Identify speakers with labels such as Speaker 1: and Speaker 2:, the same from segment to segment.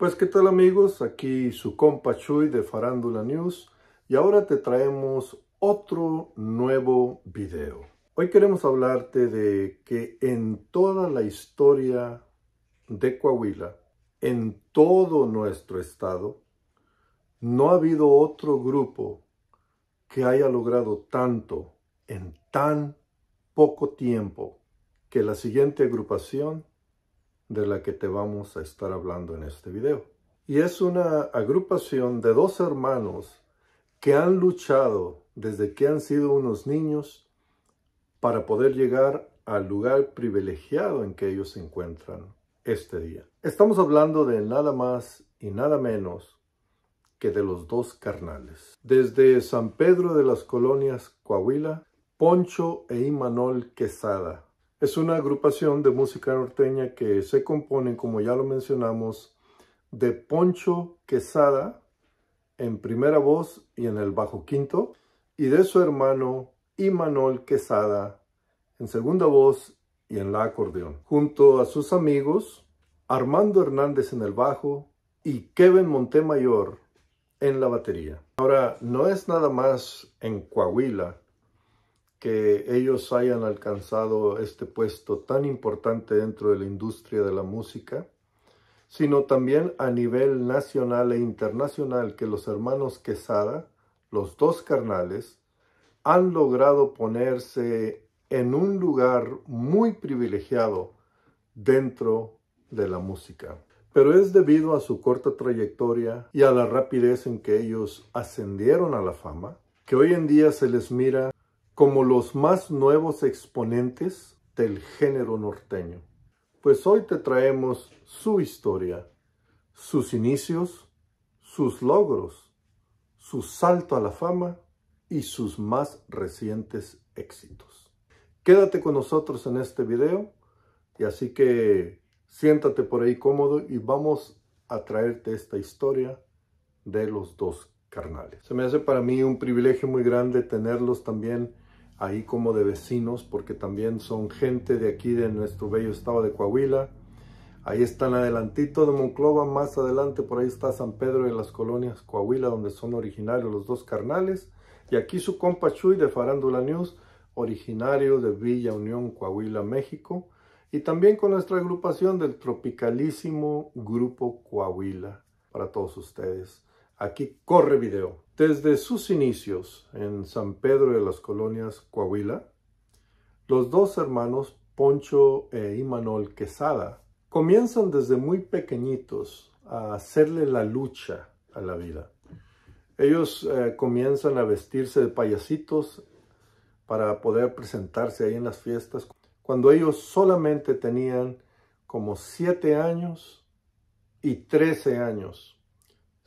Speaker 1: Pues qué tal amigos, aquí su compa Chuy de Farándula News y ahora te traemos otro nuevo video. Hoy queremos hablarte de que en toda la historia de Coahuila, en todo nuestro estado, no ha habido otro grupo que haya logrado tanto en tan poco tiempo que la siguiente agrupación de la que te vamos a estar hablando en este video. Y es una agrupación de dos hermanos que han luchado desde que han sido unos niños para poder llegar al lugar privilegiado en que ellos se encuentran este día. Estamos hablando de nada más y nada menos que de los dos carnales. Desde San Pedro de las Colonias, Coahuila, Poncho e Imanol Quesada, es una agrupación de música norteña que se compone, como ya lo mencionamos, de Poncho Quesada en primera voz y en el bajo quinto, y de su hermano Imanol Quesada en segunda voz y en la acordeón, junto a sus amigos Armando Hernández en el bajo y Kevin Montemayor en la batería. Ahora, no es nada más en Coahuila que ellos hayan alcanzado este puesto tan importante dentro de la industria de la música, sino también a nivel nacional e internacional que los hermanos Quesada, los dos carnales, han logrado ponerse en un lugar muy privilegiado dentro de la música. Pero es debido a su corta trayectoria y a la rapidez en que ellos ascendieron a la fama, que hoy en día se les mira como los más nuevos exponentes del género norteño. Pues hoy te traemos su historia, sus inicios, sus logros, su salto a la fama y sus más recientes éxitos. Quédate con nosotros en este video y así que siéntate por ahí cómodo y vamos a traerte esta historia de los dos carnales. Se me hace para mí un privilegio muy grande tenerlos también ahí como de vecinos, porque también son gente de aquí, de nuestro bello estado de Coahuila. Ahí están adelantito de Monclova, más adelante por ahí está San Pedro de las colonias Coahuila, donde son originarios los dos carnales. Y aquí su compa Chuy de Farándula News, originario de Villa Unión, Coahuila, México. Y también con nuestra agrupación del tropicalísimo Grupo Coahuila, para todos ustedes. Aquí corre video. Desde sus inicios en San Pedro de las Colonias, Coahuila, los dos hermanos Poncho e Imanol Quesada comienzan desde muy pequeñitos a hacerle la lucha a la vida. Ellos eh, comienzan a vestirse de payasitos para poder presentarse ahí en las fiestas. Cuando ellos solamente tenían como 7 años y 13 años.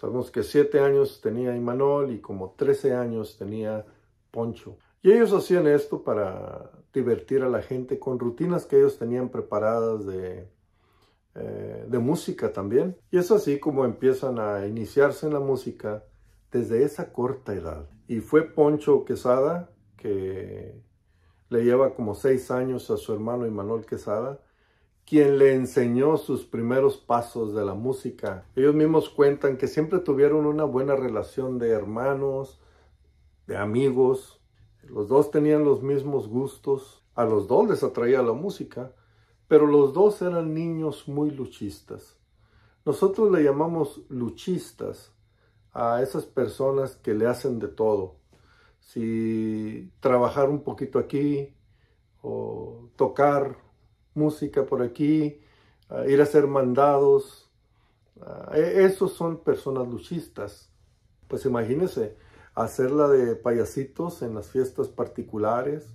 Speaker 1: Sabemos que siete años tenía Imanol y como 13 años tenía Poncho. Y ellos hacían esto para divertir a la gente con rutinas que ellos tenían preparadas eh, de, música también. Y es así como empiezan a iniciarse en la música desde esa corta edad. Y fue Poncho Quesada que le lleva como seis años a su hermano Imanol Quesada quien le enseñó sus primeros pasos de la música. Ellos mismos cuentan que siempre tuvieron una buena relación de hermanos, de amigos. Los dos tenían los mismos gustos. A los dos les atraía la música, pero los dos eran niños muy luchistas. Nosotros le llamamos luchistas a esas personas que le hacen de todo. Si trabajar un poquito aquí, o tocar música por aquí, ir a ser mandados. E, esos son personas luchistas. Pues imagínense, hacerla de payasitos en las fiestas particulares,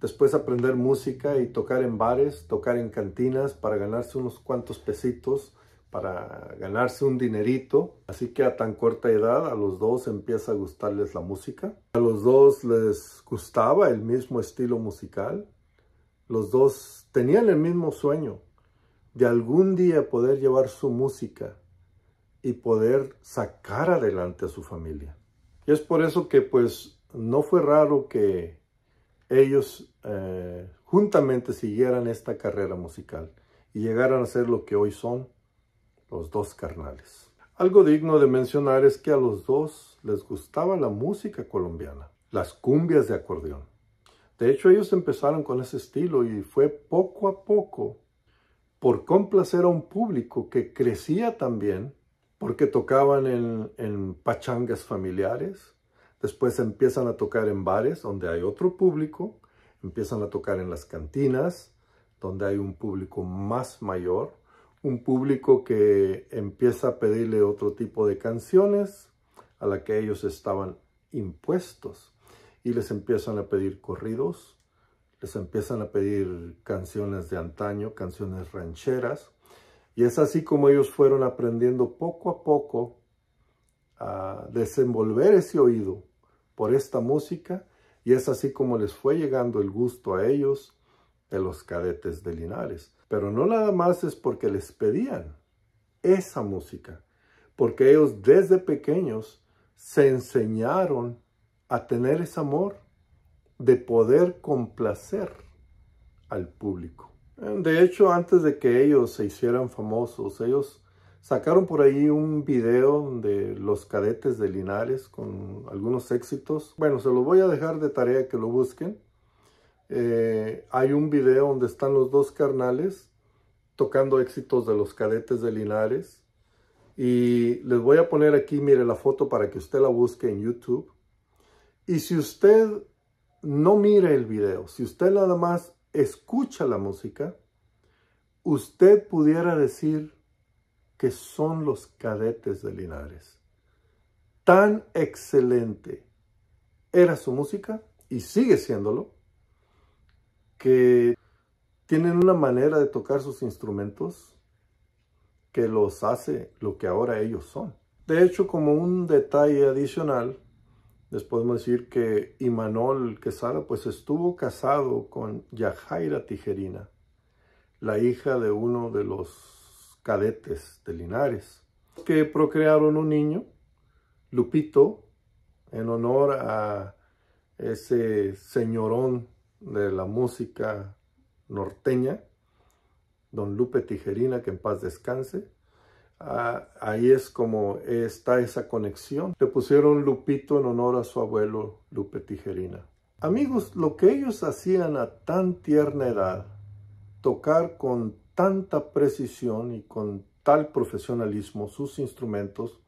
Speaker 1: después aprender música y tocar en bares, tocar en cantinas para ganarse unos cuantos pesitos, para ganarse un dinerito. Así que a tan corta edad a los dos empieza a gustarles la música. A los dos les gustaba el mismo estilo musical. Los dos tenían el mismo sueño de algún día poder llevar su música y poder sacar adelante a su familia. Y es por eso que pues no fue raro que ellos eh, juntamente siguieran esta carrera musical y llegaran a ser lo que hoy son los dos carnales. Algo digno de mencionar es que a los dos les gustaba la música colombiana, las cumbias de acordeón. De hecho, ellos empezaron con ese estilo y fue poco a poco por complacer a un público que crecía también, porque tocaban en, pachangas familiares, después empiezan a tocar en bares donde hay otro público, empiezan a tocar en las cantinas, donde hay un público más mayor, un público que empieza a pedirle otro tipo de canciones a la que ellos estaban impuestos y les empiezan a pedir corridos, les empiezan a pedir canciones de antaño, canciones rancheras. Y es así como ellos fueron aprendiendo poco a poco a desenvolver ese oído por esta música y es así como les fue llegando el gusto a ellos de los cadetes de Linares. Pero no nada más es porque les pedían esa música, porque ellos desde pequeños se enseñaron a tener ese amor de poder complacer al público. Eh, de hecho, antes de que ellos se hicieran famosos, ellos sacaron por ahí un video de los cadetes de Linares con algunos éxitos. Bueno, se los voy a dejar de tarea que lo busquen. Eh, hay un video donde están los dos carnales tocando éxitos de los cadetes de Linares. Y les voy a poner aquí, mire, la foto para que usted la busque en YouTube. Y si usted no mira el video, si usted nada más escucha la música, usted pudiera decir que son los cadetes de Linares. Tan excelente era su música y sigue siéndolo, que tienen una manera de tocar sus instrumentos que los hace lo que ahora ellos son. De hecho, como un detalle adicional, les podemos decir que Imanol Quesada pues estuvo casado con Yajaira Tijerina, la hija de uno de los cadetes de Linares, que procrearon un niño, Lupito, en honor a ese señorón de la música norteña, don Lupe Tijerina, que en paz descanse, Ah, ahí es como está esa conexión. Le pusieron Lupito en honor a su abuelo Lupe Tijerina. Amigos, lo que ellos hacían a tan tierna edad, tocar con tanta precisión y con tal profesionalismo sus instrumentos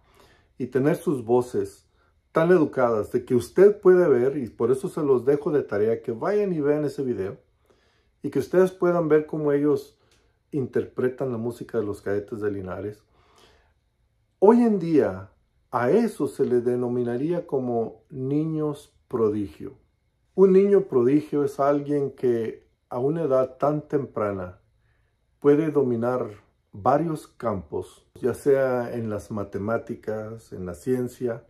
Speaker 1: y tener sus voces tan educadas de que usted puede ver, y por eso se los dejo de tarea, que vayan y vean ese video y que ustedes puedan ver cómo ellos interpretan la música de los cadetes de Linares Hoy en día a eso se le denominaría como niños prodigio. Un niño prodigio es alguien que a una edad tan temprana puede dominar varios campos, ya sea en las matemáticas, en la ciencia,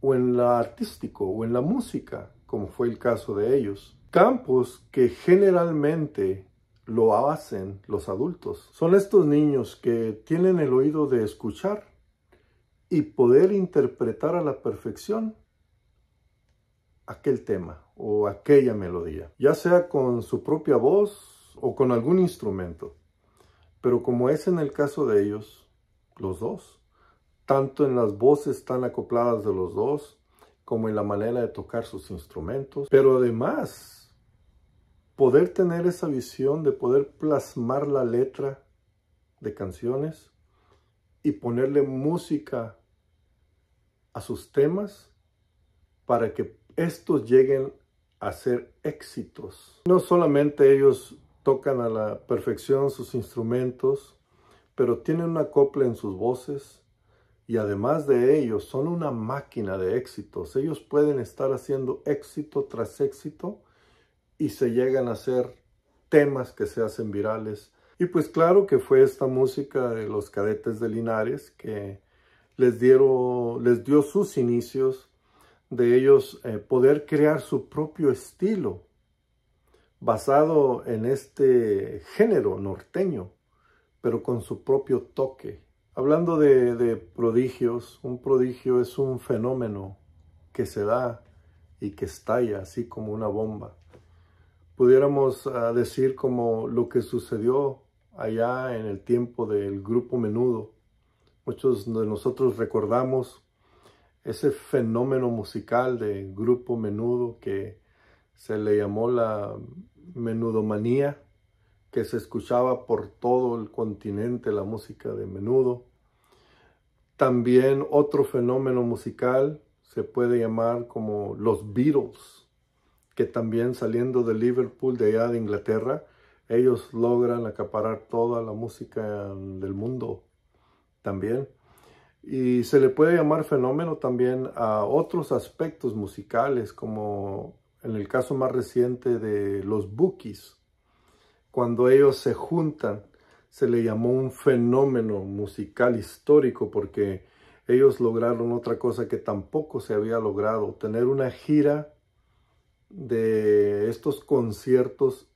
Speaker 1: o en la artístico, o en la música, como fue el caso de ellos. Campos que generalmente lo hacen los adultos. Son estos niños que tienen el oído de escuchar y poder interpretar a la perfección aquel tema o aquella melodía, ya sea con su propia voz o con algún instrumento. Pero como es en el caso de ellos, los dos, tanto en las voces tan acopladas de los dos, como en la manera de tocar sus instrumentos, pero además poder tener esa visión de poder plasmar la letra de canciones y ponerle música a sus temas para que estos lleguen a ser éxitos. No solamente ellos tocan a la perfección sus instrumentos, pero tienen una copla en sus voces y además de ellos son una máquina de éxitos. Ellos pueden estar haciendo éxito tras éxito y se llegan a hacer temas que se hacen virales y pues claro que fue esta música de los cadetes de Linares que les, les dio sus inicios de ellos eh, poder crear su propio estilo basado en este género norteño, pero con su propio toque. Hablando de, prodigios, un prodigio es un fenómeno que se da y que estalla así como una bomba. Pudiéramos ah, decir como lo que sucedió allá en el tiempo del grupo menudo. Muchos de nosotros recordamos ese fenómeno musical de grupo menudo que se le llamó la menudomanía, que se escuchaba por todo el continente la música de menudo. También otro fenómeno musical se puede llamar como los Beatles, que también saliendo de Liverpool, de allá de Inglaterra, ellos logran acaparar toda la música del mundo también. Y se le puede llamar fenómeno también a otros aspectos musicales, como en el caso más reciente de los bookies. Cuando ellos se juntan, se le llamó un fenómeno musical histórico porque ellos lograron otra cosa que tampoco se había logrado, tener una gira de estos conciertos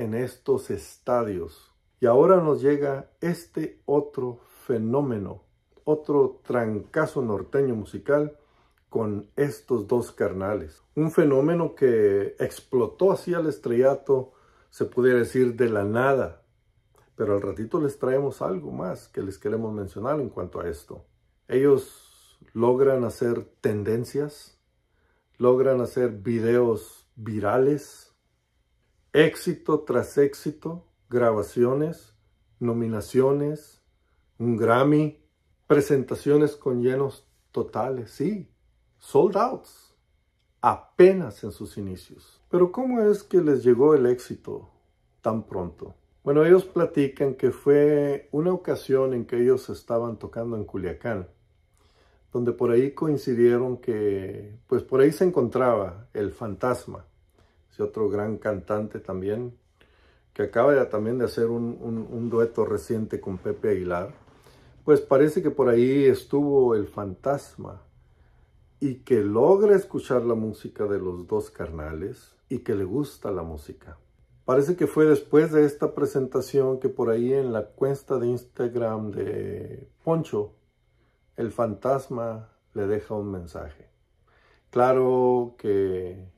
Speaker 1: en estos estadios. Y ahora nos llega este otro fenómeno, otro trancazo norteño musical con estos dos carnales. Un fenómeno que explotó así al estrellato, se pudiera decir, de la nada. Pero al ratito les traemos algo más que les queremos mencionar en cuanto a esto. Ellos logran hacer tendencias, logran hacer videos virales, éxito tras éxito, grabaciones, nominaciones, un Grammy, presentaciones con llenos totales, sí, sold outs, apenas en sus inicios. Pero ¿cómo es que les llegó el éxito tan pronto? Bueno, ellos platican que fue una ocasión en que ellos estaban tocando en Culiacán, donde por ahí coincidieron que, pues por ahí se encontraba el fantasma, este otro gran cantante también, que acaba también de hacer un, un, dueto reciente con Pepe Aguilar, pues parece que por ahí estuvo el fantasma y que logra escuchar la música de los dos carnales y que le gusta la música. Parece que fue después de esta presentación que por ahí en la cuenta de Instagram de Poncho, el fantasma le deja un mensaje. Claro que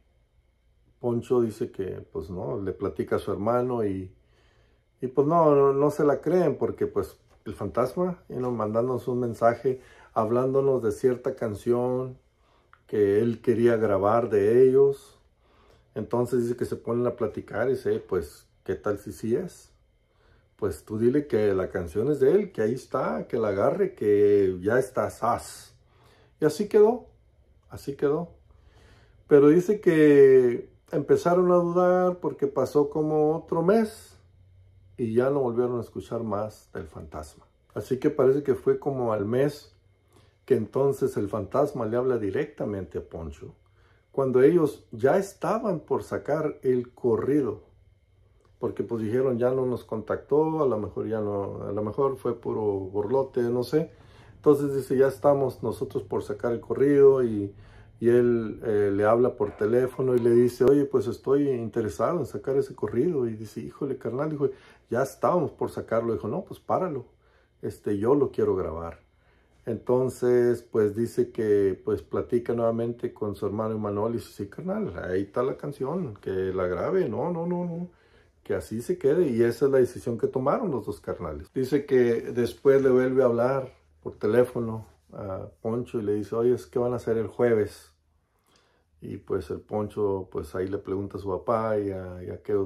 Speaker 1: Poncho dice que, pues no, le platica a su hermano y, pues no, no, se la creen porque pues el fantasma nos mandándonos un mensaje hablándonos de cierta canción que él quería grabar de ellos. Entonces dice que se ponen a platicar y dice, eh, pues, ¿qué tal si sí es? Pues tú dile que la canción es de él, que ahí está, que la agarre, que ya está sas. Y así quedó, así quedó. Pero dice que empezaron a dudar porque pasó como otro mes y ya no volvieron a escuchar más del fantasma. Así que parece que fue como al mes que entonces el fantasma le habla directamente a Poncho, cuando ellos ya estaban por sacar el corrido, porque pues dijeron ya no nos contactó, a lo mejor ya no, a lo mejor fue puro borlote, no sé. Entonces dice, ya estamos nosotros por sacar el corrido y y él eh, le habla por teléfono y le dice, oye, pues estoy interesado en sacar ese corrido. Y dice, híjole, carnal, dijo, ya estábamos por sacarlo. Dijo, no, pues páralo, este, yo lo quiero grabar. Entonces, pues dice que, pues platica nuevamente con su hermano Emanuel y dice, sí, carnal, ahí está la canción, que la grabe. No, no, no, no que así se quede y esa es la decisión que tomaron los dos carnales. Dice que después le vuelve a hablar por teléfono a Poncho y le dice, oye, es que van a hacer el jueves. Y pues el Poncho, pues ahí le pregunta a su papá y a, aquel,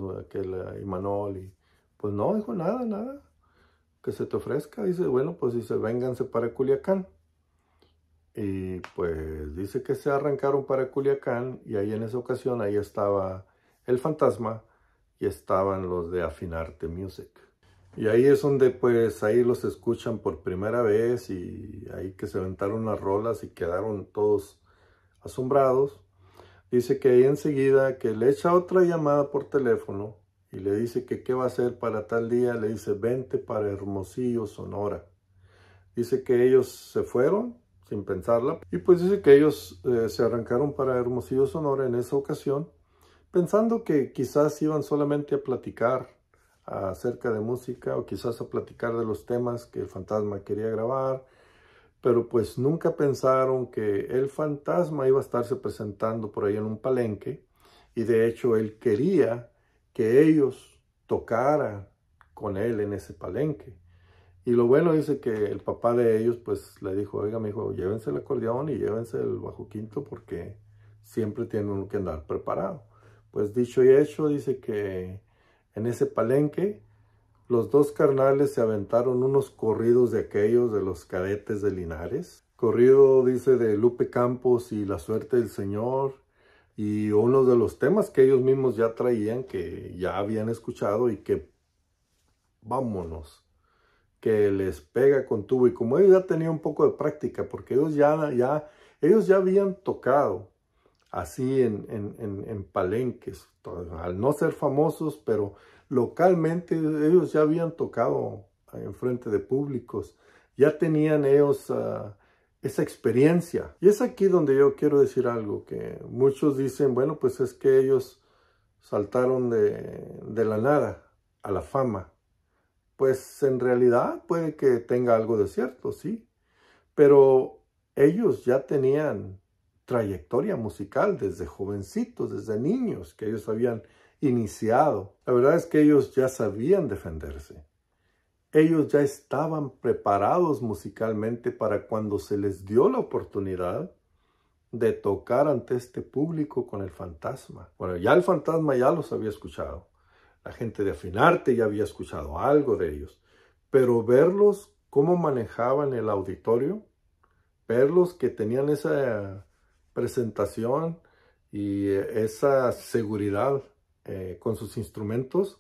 Speaker 1: Y pues no, dijo nada, nada. Que se te ofrezca. Dice, bueno, pues dice, vénganse para Culiacán. Y pues dice que se arrancaron para Culiacán y ahí en esa ocasión, ahí estaba el fantasma y estaban los de Afinarte Music. Y ahí es donde pues ahí los escuchan por primera vez y ahí que se aventaron las rolas y quedaron todos asombrados. Dice que ahí enseguida que le echa otra llamada por teléfono y le dice que qué va a hacer para tal día, le dice vente para Hermosillo, Sonora. Dice que ellos se fueron sin pensarla y pues dice que ellos eh, se arrancaron para Hermosillo, Sonora en esa ocasión pensando que quizás iban solamente a platicar acerca de música o quizás a platicar de los temas que el fantasma quería grabar pero pues nunca pensaron que el fantasma iba a estarse presentando por ahí en un palenque y de hecho él quería que ellos tocaran con él en ese palenque. Y lo bueno dice que el papá de ellos pues le dijo, oiga mi hijo, llévense el acordeón y llévense el bajo quinto porque siempre tiene uno que andar preparado. Pues dicho y hecho, dice que en ese palenque los dos carnales se aventaron unos corridos de aquellos de los cadetes de Linares. Corrido, dice, de Lupe Campos y La Suerte del Señor. Y uno de los temas que ellos mismos ya traían, que ya habían escuchado y que, vámonos, que les pega con tubo. Y como ellos ya tenían un poco de práctica, porque ellos ya, ya, ellos ya habían tocado así en, en, en, en palenques, al no ser famosos, pero localmente ellos ya habían tocado en frente de públicos, ya tenían ellos ah, esa experiencia. Y es aquí donde yo quiero decir algo, que muchos dicen, bueno, pues es que ellos saltaron de, de la nada a la fama. Pues en realidad puede que tenga algo de cierto, sí, pero ellos ya tenían trayectoria musical desde jovencitos, desde niños, que ellos habían iniciado. La verdad es que ellos ya sabían defenderse. Ellos ya estaban preparados musicalmente para cuando se les dio la oportunidad de tocar ante este público con el fantasma. Bueno, ya el fantasma ya los había escuchado. La gente de Afinarte ya había escuchado algo de ellos. Pero verlos cómo manejaban el auditorio, verlos que tenían esa presentación y eh, esa seguridad eh, con sus instrumentos.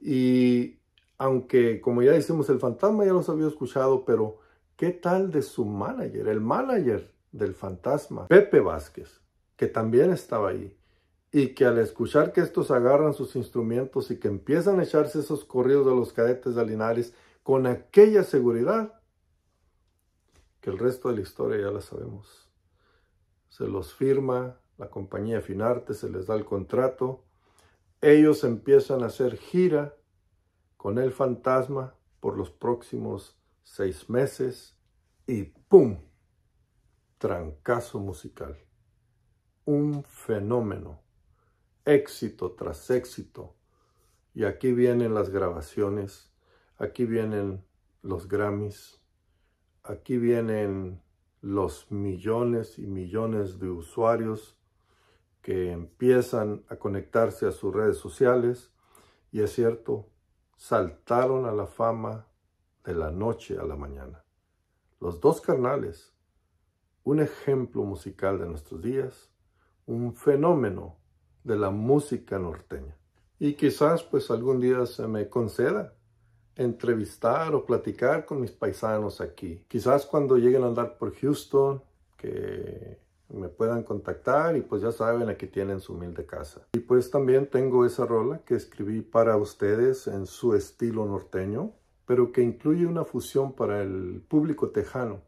Speaker 1: Y aunque, como ya decimos, el fantasma ya los había escuchado, pero ¿qué tal de su manager? El manager del fantasma, Pepe Vázquez, que también estaba ahí. Y que al escuchar que estos agarran sus instrumentos y que empiezan a echarse esos corridos de los cadetes de Linares con aquella seguridad, que el resto de la historia ya la sabemos. Se los firma la compañía Finarte, se les da el contrato ellos empiezan a hacer gira con el fantasma por los próximos seis meses y ¡pum! Trancazo musical. Un fenómeno. Éxito tras éxito. Y aquí vienen las grabaciones, aquí vienen los Grammys, aquí vienen los millones y millones de usuarios que empiezan a conectarse a sus redes sociales y es cierto, saltaron a la fama de la noche a la mañana. Los dos carnales, un ejemplo musical de nuestros días, un fenómeno de la música norteña. Y quizás pues algún día se me conceda entrevistar o platicar con mis paisanos aquí. Quizás cuando lleguen a andar por Houston, que me puedan contactar y pues ya saben, aquí tienen su humilde casa. Y pues también tengo esa rola que escribí para ustedes en su estilo norteño, pero que incluye una fusión para el público tejano,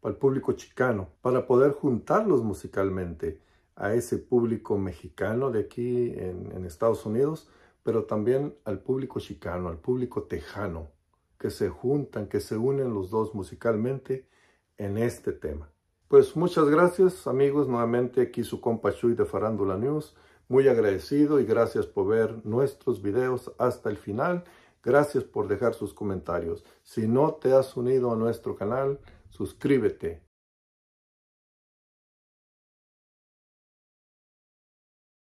Speaker 1: para el público chicano, para poder juntarlos musicalmente a ese público mexicano de aquí en, en Estados Unidos, pero también al público chicano, al público tejano, que se juntan, que se unen los dos musicalmente en este tema. Pues muchas gracias amigos, nuevamente aquí su compa Chuy de Farándula News. Muy agradecido y gracias por ver nuestros videos hasta el final. Gracias por dejar sus comentarios. Si no te has unido a nuestro canal, suscríbete